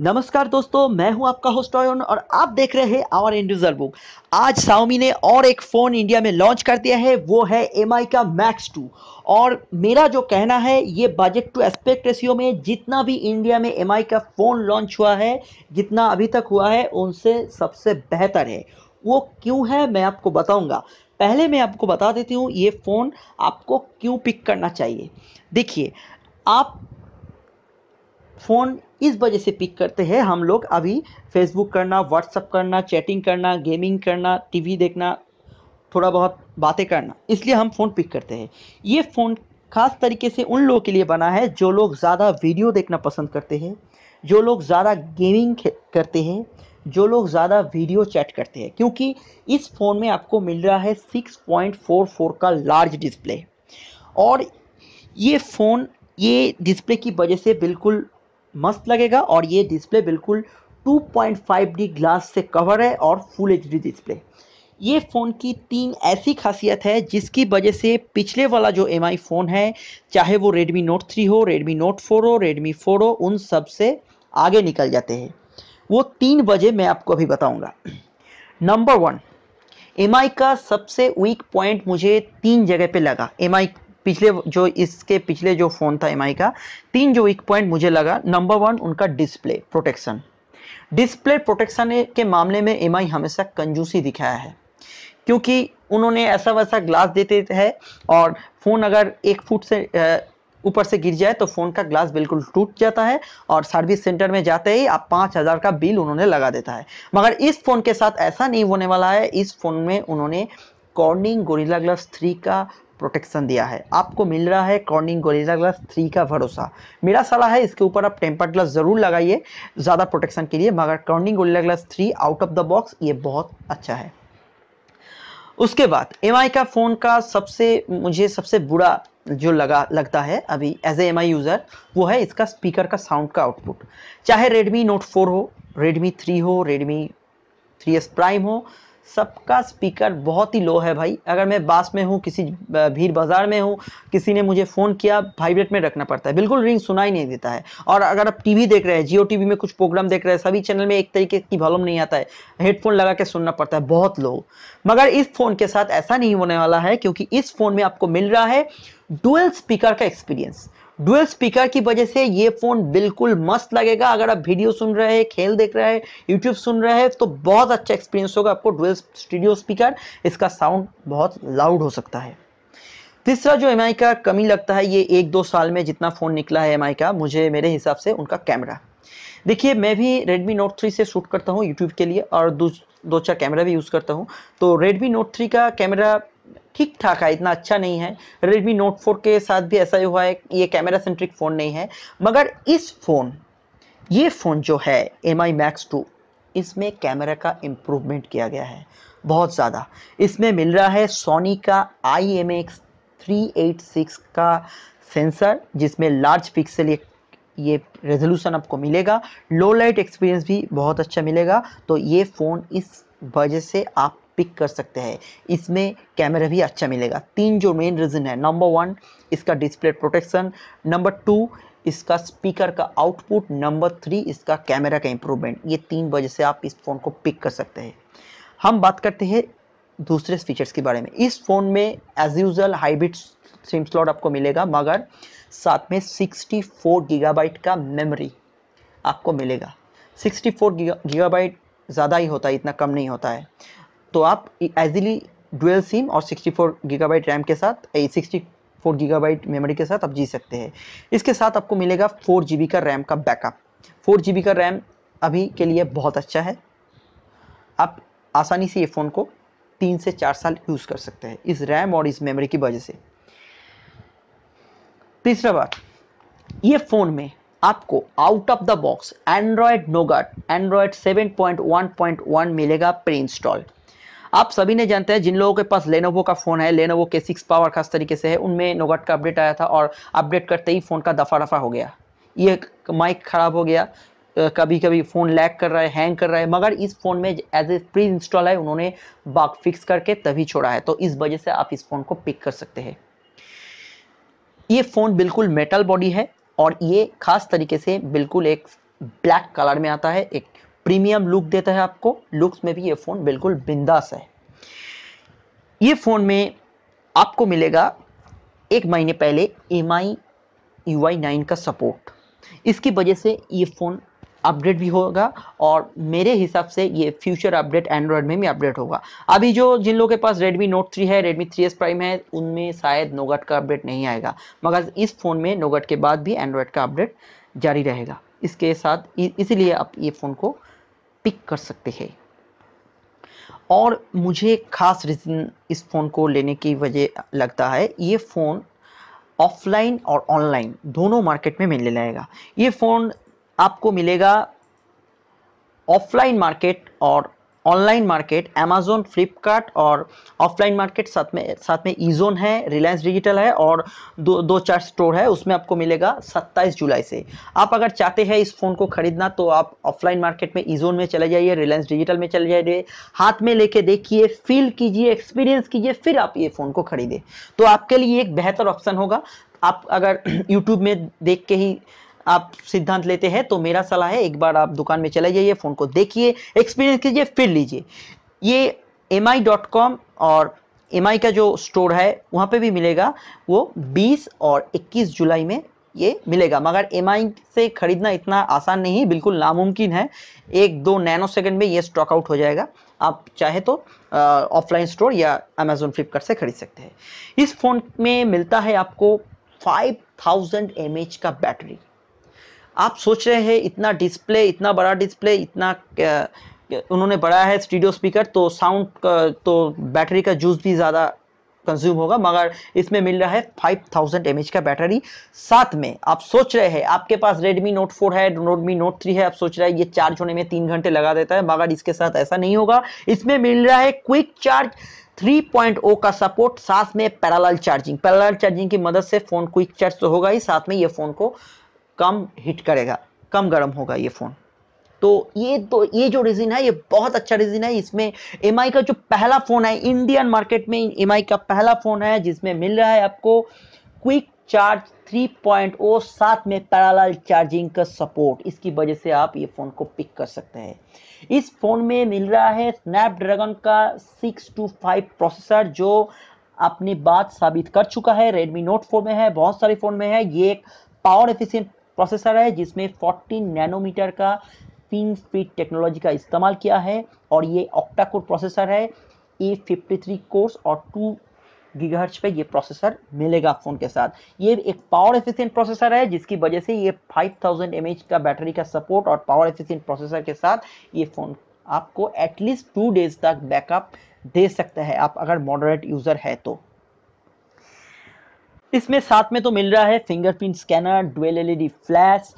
नमस्कार दोस्तों मैं हूं आपका होस्ट ऑयन और आप देख रहे हैं आवर रिजर्व बुक आज साउमी ने और एक फ़ोन इंडिया में लॉन्च कर दिया है वो है एम का मैक्स टू और मेरा जो कहना है ये बजट टू एस्पेक्ट रेशियो में जितना भी इंडिया में एम का फ़ोन लॉन्च हुआ है जितना अभी तक हुआ है उनसे सबसे बेहतर है वो क्यों है मैं आपको बताऊँगा पहले मैं आपको बता देती हूँ ये फ़ोन आपको क्यों पिक करना चाहिए देखिए आप फ़ोन इस वजह से पिक करते हैं हम लोग अभी फेसबुक करना व्हाट्सअप करना चैटिंग करना गेमिंग करना टीवी देखना थोड़ा बहुत बातें करना इसलिए हम फ़ोन पिक करते हैं ये फ़ोन खास तरीके से उन लोगों के लिए बना है जो लोग ज़्यादा वीडियो देखना पसंद करते हैं जो लोग ज़्यादा गेमिंग करते हैं जो लोग ज़्यादा वीडियो चैट करते हैं क्योंकि इस फ़ोन में आपको मिल रहा है 6.44 का लार्ज डिस्प्ले और ये फ़ोन ये डिस्प्ले की वजह से बिल्कुल मस्त लगेगा और ये डिस्प्ले बिल्कुल 2.5D ग्लास से कवर है और फुल एच डिस्प्ले ये फ़ोन की तीन ऐसी खासियत है जिसकी वजह से पिछले वाला जो एम फ़ोन है चाहे वो Redmi Note 3 हो Redmi Note 4 हो Redmi 4 हो उन सब से आगे निकल जाते हैं वो तीन वजह मैं आपको अभी बताऊंगा नंबर वन एम का सबसे वीक पॉइंट मुझे तीन जगह पे लगा एम पिछले जो इसके पिछले जो फ़ोन था एम का तीन जो वीक पॉइंट मुझे लगा नंबर वन उनका डिस्प्ले प्रोटेक्शन डिस्प्ले प्रोटेक्शन के मामले में एम हमेशा कंजूसी दिखाया है क्योंकि उन्होंने ऐसा वैसा ग्लास देते हैं और फ़ोन अगर एक फुट से ऊपर से गिर जाए तो फ़ोन का ग्लास बिल्कुल टूट जाता है और सर्विस सेंटर में जाते ही आप पाँच हज़ार का बिल उन्होंने लगा देता है मगर इस फ़ोन के साथ ऐसा नहीं होने वाला है इस फ़ोन में उन्होंने कॉर्निंग गोरिल्ला ग्लास थ्री का प्रोटेक्शन दिया है आपको मिल रहा है कॉर्निंग गोरेजा ग्लास थ्री का भरोसा मेरा सलाह है इसके ऊपर आप टेम्पर ग्लास ज़रूर लगाइए ज़्यादा प्रोटेक्शन के लिए मगर Corning Gorilla Glass three out of the box ये बहुत अच्छा है उसके बाद एम का फ़ोन का सबसे मुझे सबसे बुरा जो लगा लगता है अभी एज ए एम यूज़र वो है इसका स्पीकर का साउंड का आउटपुट चाहे रेडमी नोट फोर हो रेडमी थ्री हो रेडमी थ्री एस प्राइम हो सबका स्पीकर बहुत ही लो है भाई अगर मैं बास में हूँ किसी भीड़ बाज़ार में हूँ किसी ने मुझे फ़ोन किया वाइब्रेट में रखना पड़ता है बिल्कुल रिंग सुनाई नहीं देता है और अगर आप टीवी देख रहे हैं जियो टीवी में कुछ प्रोग्राम देख रहे हैं सभी चैनल में एक तरीके की वॉल्यूम नहीं आता है हेडफोन लगा के सुनना पड़ता है बहुत लो मगर इस फ़ोन के साथ ऐसा नहीं होने वाला है क्योंकि इस फ़ोन में आपको मिल रहा है डुअल स्पीकर का एक्सपीरियंस डुअल स्पीकर की वजह से ये फ़ोन बिल्कुल मस्त लगेगा अगर आप वीडियो सुन रहे हैं खेल देख रहे हैं यूट्यूब सुन रहे हैं तो बहुत अच्छा एक्सपीरियंस होगा आपको डुअल स्टूडियो स्पीकर इसका साउंड बहुत लाउड हो सकता है तीसरा जो एम का कमी लगता है ये एक दो साल में जितना फ़ोन निकला है एम का मुझे मेरे हिसाब से उनका कैमरा देखिए मैं भी Redmi Note 3 से शूट करता हूँ यूट्यूब के लिए और दो दो चार कैमरा भी यूज़ करता हूँ तो Redmi Note 3 का कैमरा ठीक ठाक है इतना अच्छा नहीं है रेडमी नोट फोर के साथ भी ऐसा ही हुआ है ये कैमरा सेंट्रिक फ़ोन नहीं है मगर इस फ़ोन ये फ़ोन जो है एम आई मैक्स टू इसमें कैमरा का इम्प्रूवमेंट किया गया है बहुत ज़्यादा इसमें मिल रहा है सोनी का I M X three eight six का सेंसर जिसमें लार्ज पिक्सल एक ये रेजोल्यूशन आपको मिलेगा लो लाइट एक्सपीरियंस भी बहुत अच्छा मिलेगा तो ये फ़ोन इस वजह से आप पिक कर सकते हैं इसमें कैमरा भी अच्छा मिलेगा तीन जो मेन रीज़न है नंबर वन इसका डिस्प्ले प्रोटेक्शन नंबर टू इसका स्पीकर का आउटपुट नंबर थ्री इसका कैमरा का इम्प्रूवमेंट ये तीन वजह से आप इस फ़ोन को पिक कर सकते हैं हम बात करते हैं दूसरे फीचर्स के बारे में इस फ़ोन में as usual hybrid SIM slot आपको मिलेगा मगर साथ में 64 गीगाबाइट का मेमोरी आपको मिलेगा 64 गीगाबाइट ज़्यादा ही होता है इतना कम नहीं होता है तो आप ईजिली डुअल सिम और 64 गीगाबाइट रैम के साथ सिक्सटी फोर गीगाबाइट मेमोरी के साथ आप जी सकते हैं इसके साथ आपको मिलेगा फोर जी का रैम का बैकअप फोर जी का रैम अभी के लिए बहुत अच्छा है आप आसानी से ये फ़ोन को तीन से चार साल यूज़ कर सकते हैं इस रैम और इस मेमोरी की वजह से तीसरा बात ये फ़ोन में आपको out of the box Android Nougat Android seven point point one one मिलेगा प्री इंस्टॉल आप सभी ने जानते हैं जिन लोगों के पास लेनोवो का फोन है लेनोवो के सिक्स पावर खास तरीके से है उनमें नोगट का अपडेट आया था और अपडेट करते ही फ़ोन का दफा दफा हो गया ये माइक ख़राब हो गया कभी कभी फ़ोन लैग कर रहा है हैंग कर रहा है मगर इस फ़ोन में एज ए प्री इंस्टॉल है उन्होंने बाग फिक्स करके तभी छोड़ा है तो इस वजह से आप इस फ़ोन को पिक कर सकते हैं ये फ़ोन बिल्कुल मेटल बॉडी है और ये खास तरीके से बिल्कुल एक ब्लैक कलर में आता है एक प्रीमियम लुक देता है आपको लुक्स में भी ये फ़ोन बिल्कुल बिंदास है ये फ़ोन में आपको मिलेगा एक महीने पहले M I U I nine का सपोर्ट इसकी वजह से ये फ़ोन अपडेट भी होगा और मेरे हिसाब से ये फ्यूचर अपडेट एंड्रॉयड में भी अपडेट होगा अभी जो जिन लोगों के पास रेडमी नोट थ्री है रेडमी थ्री एस प्राइम है उनमें शायद नोगट का अपडेट नहीं आएगा मगर इस फ़ोन में नोगट के बाद भी एंड्रॉयड का अपडेट जारी रहेगा इसके साथ इसीलिए आप ये फ़ोन को पिक कर सकते हैं और मुझे खास रीज़न इस फ़ोन को लेने की वजह लगता है ये फ़ोन ऑफलाइन और ऑनलाइन दोनों मार्केट में मिलने लगेगा ये फ़ोन आपको मिलेगा ऑफलाइन मार्केट और ऑनलाइन मार्केट अमेजोन फ्लिपकार्ट और ऑफलाइन मार्केट साथ में साथ में ईजोन है रिलायंस डिजिटल है और दो दो चार स्टोर है उसमें आपको मिलेगा 27 जुलाई से आप अगर चाहते हैं इस फ़ोन को ख़रीदना तो आप ऑफलाइन मार्केट में ईजोन में चले जाइए रिलायंस डिजिटल में चले जाइए हाथ में लेके देखिए फील कीजिए एक्सपीरियंस कीजिए फिर आप ये फ़ोन को ख़रीदें तो आपके लिए एक बेहतर ऑप्शन होगा आप अगर यूट्यूब में देख के ही आप सिद्धांत लेते हैं तो मेरा सलाह है एक बार आप दुकान में चले जाइए फ़ोन को देखिए एक्सपीरियंस कीजिए फिर लीजिए ये एम और एम का जो स्टोर है वहाँ पे भी मिलेगा वो 20 और 21 जुलाई में ये मिलेगा मगर एम से ख़रीदना इतना आसान नहीं बिल्कुल नामुमकिन है एक दो नैनो सेकंड में ये स्टॉक आउट हो जाएगा आप चाहे तो ऑफलाइन स्टोर या अमेजोन फ्लिपकार्ट से खरीद सकते हैं इस फ़ोन में मिलता है आपको 5000 थाउजेंड का बैटरी आप सोच रहे हैं इतना डिस्प्ले इतना बड़ा डिस्प्ले इतना उन्होंने बढ़ाया है स्टूडियो स्पीकर तो साउंड तो बैटरी का जूस भी ज़्यादा कंज्यूम होगा मगर इसमें मिल रहा है 5000 थाउजेंड का बैटरी साथ में आप सोच रहे हैं आपके पास Redmi Note 4 है Redmi Note 3 है आप सोच रहे हैं ये चार्ज होने में तीन घंटे लगा देता है मगर इसके साथ ऐसा नहीं होगा इसमें मिल रहा है क्विक चार्ज 3.0 का सपोर्ट साथ में पैराल चार्जिंग पैराल चार्जिंग की मदद से फ़ोन क्विक चार्ज तो होगा ही साथ में ये फ़ोन को कम हिट करेगा कम गर्म होगा ये फ़ोन तो ये तो ये जो रीजन है ये बहुत अच्छा रीजन है इसमें एम का जो पहला फ़ोन है इंडियन मार्केट में एम का पहला फ़ोन है जिसमें मिल रहा है आपको क्विक चार्ज 3.0 साथ में पैराल चार्जिंग का सपोर्ट इसकी वजह से आप ये फ़ोन को पिक कर सकते हैं इस फ़ोन में मिल रहा है स्नैपड्रैगन का 625 प्रोसेसर जो अपनी बात साबित कर चुका है रेडमी नोट फोन में है बहुत सारे फ़ोन में है ये एक पावर एफिशिएंट प्रोसेसर है जिसमें 40 नैनोमीटर का फिन स्पीड टेक्नोलॉजी का इस्तेमाल किया है और ये ऑक्टा कोर प्रोसेसर है ए फिफ्टी कोर्स और टू गीगाहर्ट्ज पे ये प्रोसेसर मिलेगा फ़ोन के साथ ये एक पावर एफिशिएंट प्रोसेसर है जिसकी वजह से ये 5000 एमएच का बैटरी का सपोर्ट और पावर एफिशिएंट प्रोसेसर के साथ ये फ़ोन आपको एटलीस्ट टू डेज तक बैकअप दे सकता है आप अगर मॉडरेट यूज़र है तो इसमें साथ में तो मिल रहा है fingerprint scanner dual LED flash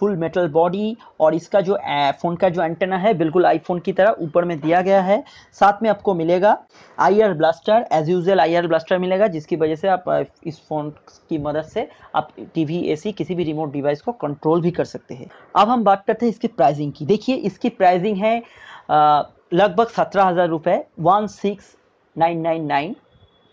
full metal body और इसका जो फ़ोन का जो एंटेना है बिल्कुल आईफोन की तरह ऊपर में दिया गया है साथ में आपको मिलेगा IR blaster as usual IR blaster मिलेगा जिसकी वजह से आप इस फ़ोन की मदद से आप टीवी एसी किसी भी रिमोट डिवाइस को कंट्रोल भी कर सकते हैं अब हम बात करते हैं इसकी प्राइजिंग की देखिए इसकी प्राइजिंग है लगभग सत्रह हज़ार रुपये one six nine nine nine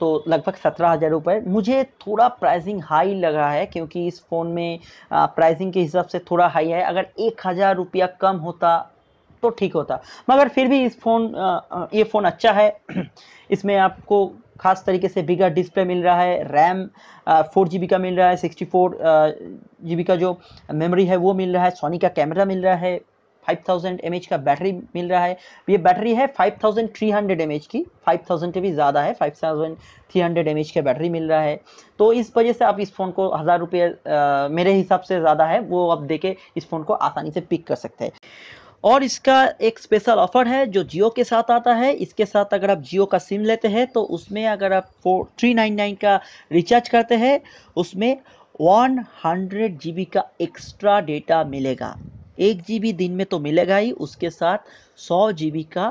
तो लगभग सत्रह हज़ार रुपये मुझे थोड़ा प्राइसिंग हाई लगा है क्योंकि इस फ़ोन में प्राइसिंग के हिसाब से थोड़ा हाई है अगर एक हज़ार रुपया कम होता तो ठीक होता मगर फिर भी इस फ़ोन ये फ़ोन अच्छा है इसमें आपको खास तरीके से बिगर डिस्प्ले मिल रहा है रैम फोर जी का मिल रहा है सिक्सटी फोर जी का जो मेमोरी है वो मिल रहा है सोनी का कैमरा मिल रहा है 5000 mAh का बैटरी मिल रहा है ये बैटरी है 5300 mAh की 5000 से भी ज़्यादा है 5300 mAh का बैटरी मिल रहा है तो इस वजह से आप इस फ़ोन को हज़ार रुपये मेरे हिसाब से ज़्यादा है वो आप देखे इस फ़ोन को आसानी से पिक कर सकते हैं और इसका एक स्पेशल ऑफर है जो जियो के साथ आता है इसके साथ अगर आप जियो का सिम लेते हैं तो उसमें अगर आप फोर थ्री नाइन नाइन का रिचार्ज करते हैं उसमें वन हंड्रेड जी बी का एक्स्ट्रा डेटा मिलेगा एक जी दिन में तो मिलेगा ही उसके साथ सौ जी का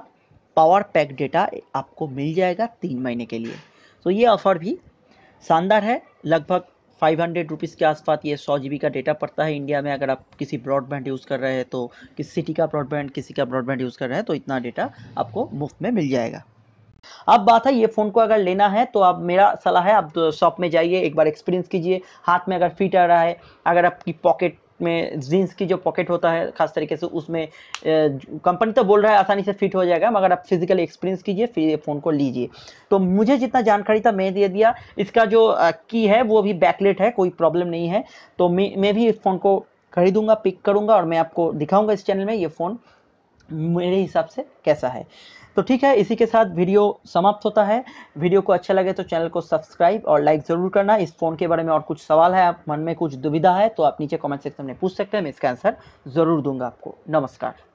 पावर पैक डेटा आपको मिल जाएगा तीन महीने के लिए तो ये ऑफ़र भी शानदार है लगभग फाइव हंड्रेड रुपीज़ के आसपास ये सौ जी का डेटा पड़ता है इंडिया में अगर आप किसी ब्रॉडबैंड यूज़ कर रहे हैं तो किस सिटी का ब्रॉडबैंड किसी का ब्रॉडबैंड यूज़ कर रहे हैं तो इतना डेटा आपको मुफ्त में मिल जाएगा अब बात है ये फ़ोन को अगर लेना है तो आप मेरा सलाह है आप शॉप में जाइए एक बार एक्सपीरियंस कीजिए हाथ में अगर फिट आ रहा है अगर आपकी पॉकेट में जीन्स की जो पॉकेट होता है खास तरीके से उसमें कंपनी तो बोल रहा है आसानी से फिट हो जाएगा मगर आप फिजिकली एक्सपीरियंस कीजिए फिर ये फ़ोन को लीजिए तो मुझे जितना जानकारी था मैं दे दिया इसका जो की है वो अभी बैकलेट है कोई प्रॉब्लम नहीं है तो मैं मैं भी इस फ़ोन को खरीदूंगा पिक करूंगा और मैं आपको दिखाऊंगा इस चैनल में ये फ़ोन मेरे हिसाब से कैसा है तो ठीक है इसी के साथ वीडियो समाप्त होता है वीडियो को अच्छा लगे तो चैनल को सब्सक्राइब और लाइक ज़रूर करना इस फ़ोन के बारे में और कुछ सवाल है आप मन में कुछ दुविधा है तो आप नीचे कमेंट सेक्शन में पूछ सकते हैं मैं इसका आंसर ज़रूर दूंगा आपको नमस्कार